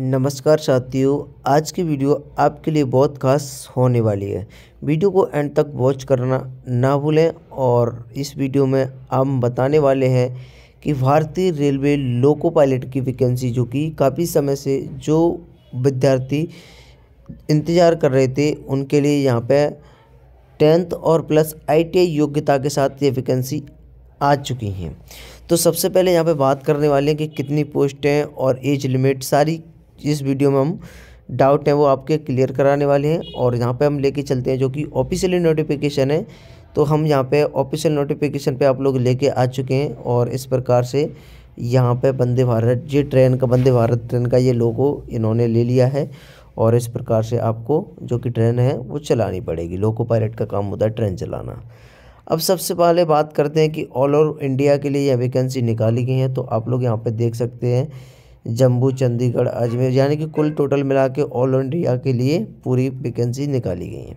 नमस्कार साथियों आज की वीडियो आपके लिए बहुत खास होने वाली है वीडियो को एंड तक वॉच करना ना भूलें और इस वीडियो में हम बताने वाले हैं कि भारतीय रेलवे लोको पायलट की वैकेंसी जो कि काफ़ी समय से जो विद्यार्थी इंतज़ार कर रहे थे उनके लिए यहाँ पे टेंथ और प्लस आईटीआई योग्यता के साथ ये वैकेंसी आ चुकी हैं तो सबसे पहले यहाँ पे बात करने वाले हैं कि कितनी पोस्ट हैं और एज लिमिट सारी इस वीडियो में हम डाउट हैं वो आपके क्लियर कराने वाले हैं और यहाँ पे हम लेके चलते हैं जो कि ऑफिशियली नोटिफिकेशन है तो हम यहाँ पे ऑफिशियल नोटिफिकेशन पे आप लोग लेके आ चुके हैं और इस प्रकार से यहाँ पे वंदे भारत ये ट्रेन का वंदे भारत ट्रेन का ये लोगो इन्होंने ले लिया है और इस प्रकार से आपको जो कि ट्रेन है वो चलानी पड़ेगी लोको पायलट का काम होता है ट्रेन चलाना अब सबसे पहले बात करते हैं कि ऑल ओवर इंडिया के लिए यह वैकेंसी निकाली गई है तो आप लोग यहाँ पर देख सकते हैं जम्मू चंडीगढ़ अजमेर यानी कि कुल टोटल मिला के ऑल इंडिया के लिए पूरी वैकेंसी निकाली गई है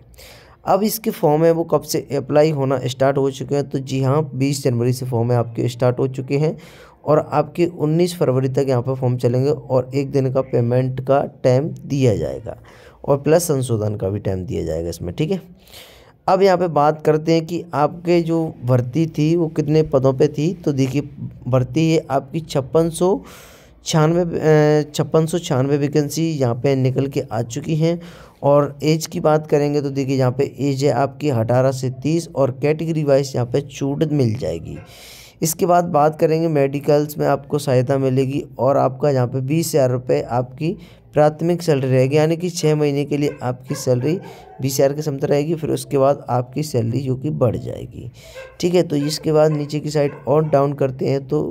अब इसके फॉर्म है वो कब से अप्लाई होना स्टार्ट हो चुके हैं तो जी हाँ बीस जनवरी से फॉर्म है आपके स्टार्ट हो चुके हैं और आपके 19 फरवरी तक यहाँ पर फॉर्म चलेंगे और एक दिन का पेमेंट का टाइम दिया जाएगा और प्लस संशोधन का भी टाइम दिया जाएगा इसमें ठीक है अब यहाँ पे बात करते हैं कि आपके जो भर्ती थी वो कितने पदों पे थी तो देखिए भर्ती है आपकी छप्पन छियानवे छप्पन सौ छियानवे वैकेंसी यहाँ पे निकल के आ चुकी हैं और एज की बात करेंगे तो देखिए यहाँ पे एज है आपकी अठारह से तीस और कैटेगरी वाइज यहाँ पे छूट मिल जाएगी इसके बाद बात करेंगे मेडिकल्स में आपको सहायता मिलेगी और आपका यहाँ पे बीस हज़ार रुपये आपकी प्राथमिक सैलरी रहेगी यानी कि छः महीने के लिए आपकी सैलरी बीस हज़ार के समता रहेगी फिर उसके बाद आपकी सैलरी जो कि बढ़ जाएगी ठीक है तो इसके बाद नीचे की साइड और डाउन करते हैं तो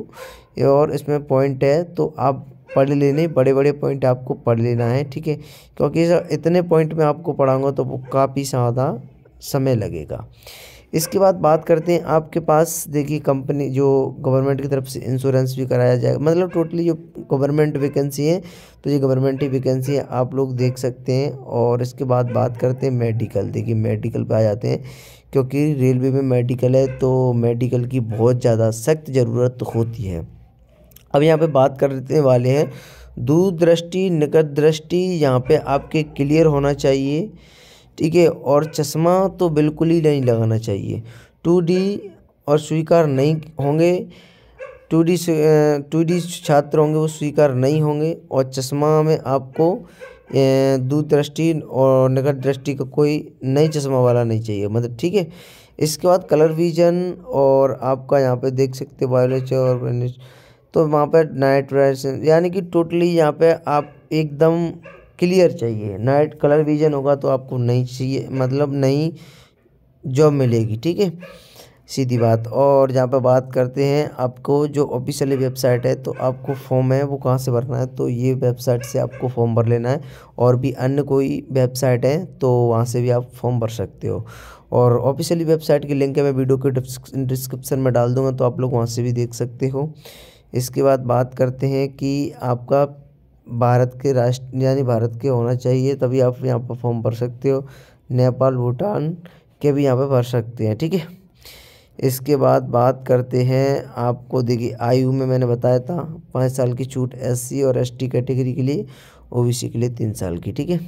और इसमें पॉइंट है तो आप पढ़ लेने बड़े बड़े पॉइंट आपको पढ़ लेना है ठीक है क्योंकि इतने पॉइंट में आपको पढ़ाऊँगा तो वो काफ़ी ज़्यादा समय लगेगा इसके बाद बात करते हैं आपके पास देखिए कंपनी जो गवर्नमेंट की तरफ से इंश्योरेंस भी कराया जाएगा मतलब टोटली जो गवर्नमेंट वैकेंसी है तो ये गवर्नमेंट ही वैकेंसी है आप लोग देख सकते हैं और इसके बाद बात करते हैं मेडिकल देखिए मेडिकल पे आ जाते हैं क्योंकि रेलवे में मेडिकल है तो मेडिकल की बहुत ज़्यादा सख्त ज़रूरत होती है अब यहाँ पे बात करने वाले हैं दूरदृष्टि निकट दृष्टि यहाँ पे आपके क्लियर होना चाहिए ठीक है और चश्मा तो बिल्कुल ही नहीं लगाना चाहिए टू डी और स्वीकार नहीं होंगे टू डी टू डी छात्र होंगे वो स्वीकार नहीं होंगे और चश्मा में आपको दूरदृष्टि और निकट दृष्टि का कोई नई चश्मा वाला नहीं चाहिए मतलब ठीक है इसके बाद कलर विजन और आपका यहाँ पे देख सकते बायोलॉजी और तो वहाँ पर नाइट राइसन यानी कि टोटली यहाँ पे आप एकदम क्लियर चाहिए नाइट कलर विजन होगा तो आपको नहीं चाहिए मतलब नहीं जॉब मिलेगी ठीक है सीधी बात और जहाँ पर बात करते हैं आपको जो ऑफिशियल वेबसाइट है तो आपको फॉर्म है वो कहाँ से भरना है तो ये वेबसाइट से आपको फॉर्म भर लेना है और भी अन्य कोई वेबसाइट है तो वहाँ से भी आप फॉर्म भर सकते हो और ऑफिशियली वेबसाइट की लिंक है मैं वीडियो के डिस्क्रिप्शन में डाल दूँगा तो आप लोग वहाँ से भी देख सकते हो इसके बाद बात करते हैं कि आपका भारत के राष्ट्र यानी भारत के होना चाहिए तभी आप यहाँ पर फॉर्म भर सकते हो नेपाल भूटान के भी यहाँ पर भर सकते हैं ठीक है इसके बाद बात करते हैं आपको देखिए आयु में मैंने बताया था पाँच साल की छूट एससी और एसटी कैटेगरी के लिए ओबीसी के लिए तीन साल की ठीक है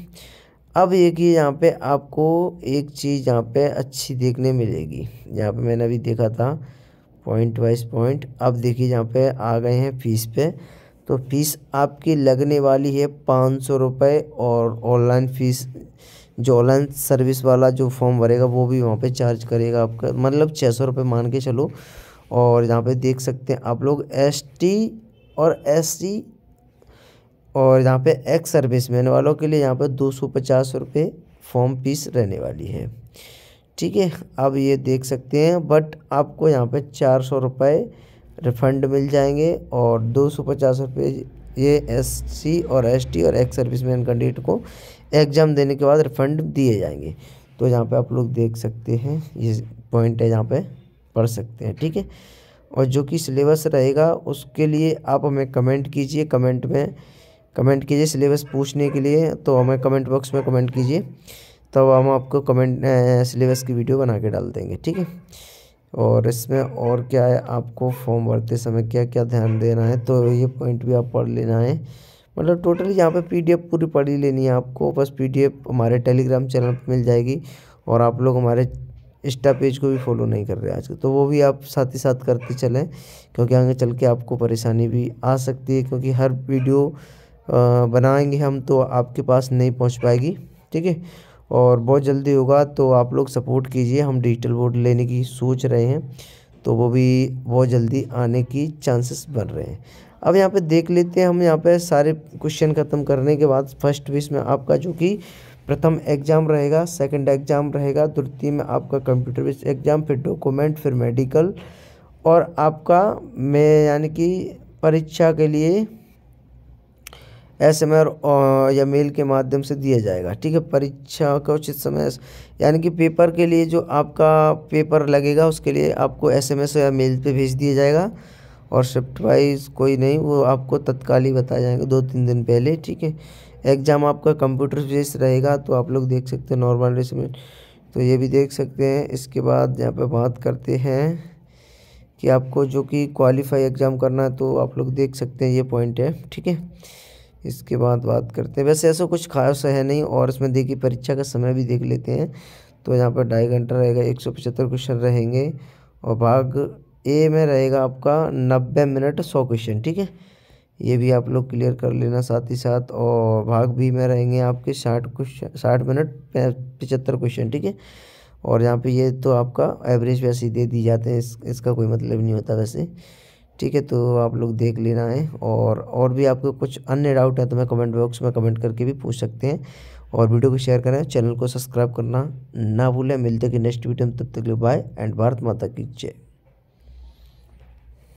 अब ये कि यहाँ पे आपको एक चीज़ यहाँ पे अच्छी देखने मिलेगी यहाँ पे मैंने अभी देखा था पॉइंट वाइज पॉइंट अब देखिए यहाँ पे आ गए हैं फीस पे तो फीस आपकी लगने वाली है पाँच सौ रुपये और ऑनलाइन फीस जो ऑनलाइन सर्विस वाला जो फॉर्म भरेगा वो भी वहाँ पे चार्ज करेगा आपका मतलब छः सौ रुपये मान के चलो और यहाँ पे देख सकते हैं आप लोग एस टी और एस सी और यहाँ पे एक्स सर्विस मैन वालों के लिए यहाँ पे दो सौ पचास रुपये फॉर्म फीस रहने वाली है ठीक है आप ये देख सकते हैं बट आपको यहाँ पे चार सौ रुपये रिफ़ंड मिल जाएंगे और दो सौ पचास रुपये ये एस सी और एस टी और एक्स सर्विस मैन कैंडिडेट को एग्ज़ाम देने के बाद रिफ़ंड दिए जाएंगे तो यहाँ पे आप लोग देख सकते हैं ये पॉइंट है यहाँ पे पढ़ सकते हैं ठीक है और जो कि सिलेबस रहेगा उसके लिए आप हमें कमेंट कीजिए कमेंट में कमेंट कीजिए सिलेबस पूछने के लिए तो हमें कमेंट बॉक्स में कमेंट कीजिए तब हम आपको कमेंट सिलेबस की वीडियो बना के डाल देंगे ठीक है और इसमें और क्या है आपको फॉर्म भरते समय क्या क्या ध्यान देना है तो ये पॉइंट भी आप पढ़ लेना है मतलब टोटल यहाँ पे पीडीएफ पूरी पढ़ी लेनी है आपको बस पीडीएफ हमारे टेलीग्राम चैनल पर मिल जाएगी और आप लोग हमारे इंस्टा पेज को भी फॉलो नहीं कर रहे आजकल तो वो भी आप साथ ही साथ करते चलें क्योंकि आगे चल के आपको परेशानी भी आ सकती है क्योंकि हर वीडियो बनाएंगे हम तो आपके पास नहीं पहुँच पाएगी ठीक है और बहुत जल्दी होगा तो आप लोग सपोर्ट कीजिए हम डिजिटल बोर्ड लेने की सोच रहे हैं तो वो भी बहुत जल्दी आने की चांसेस बन रहे हैं अब यहाँ पे देख लेते हैं हम यहाँ पे सारे क्वेश्चन ख़त्म करने के बाद फर्स्ट विश में आपका जो कि प्रथम एग्ज़ाम रहेगा सेकंड एग्ज़ाम रहेगा तृतीय में आपका कंप्यूटर विश एग्ज़ाम फिर डॉक्यूमेंट फिर मेडिकल और आपका मैं यानी कि परीक्षा के लिए एस एम आर या मेल के माध्यम से दिया जाएगा ठीक है परीक्षा का उचित समय यानी कि पेपर के लिए जो आपका पेपर लगेगा उसके लिए आपको एस एम एस या मेल पे भेज दिया जाएगा और शिफ्ट वाइज कोई नहीं वो आपको तत्काल ही बताया जाएगा दो तीन दिन पहले ठीक है एग्ज़ाम आपका कंप्यूटर बेस रहेगा तो आप लोग देख सकते हैं नॉर्मल रेसमेंट तो ये भी देख सकते हैं इसके बाद यहाँ पर बात करते हैं कि आपको जो कि क्वालिफाई एग्ज़ाम करना है तो आप लोग देख सकते हैं ये पॉइंट है ठीक है इसके बाद बात करते हैं वैसे ऐसा कुछ खास है नहीं और इसमें देखिए परीक्षा का समय भी देख लेते हैं तो यहाँ पर ढाई घंटा रहेगा एक सौ पचहत्तर क्वेश्चन रहेंगे और भाग ए में रहेगा आपका नब्बे मिनट सौ क्वेश्चन ठीक है ये भी आप लोग क्लियर कर लेना साथ ही साथ और भाग बी में रहेंगे आपके साठ क्वेश्चन साठ मिनट पचहत्तर क्वेश्चन ठीक है और यहाँ पे ये तो आपका एवरेज वैसे ही दे दी जाते हैं इस, इसका कोई मतलब नहीं होता वैसे ठीक है तो आप लोग देख लेना है और और भी आपको कुछ अन्य डाउट है तो मैं कमेंट बॉक्स में कमेंट करके भी पूछ सकते हैं और वीडियो को शेयर करें चैनल को सब्सक्राइब करना ना भूलें मिलते कि नेक्स्ट वीडियो में तब तक लिए बाय एंड भारत माता की जय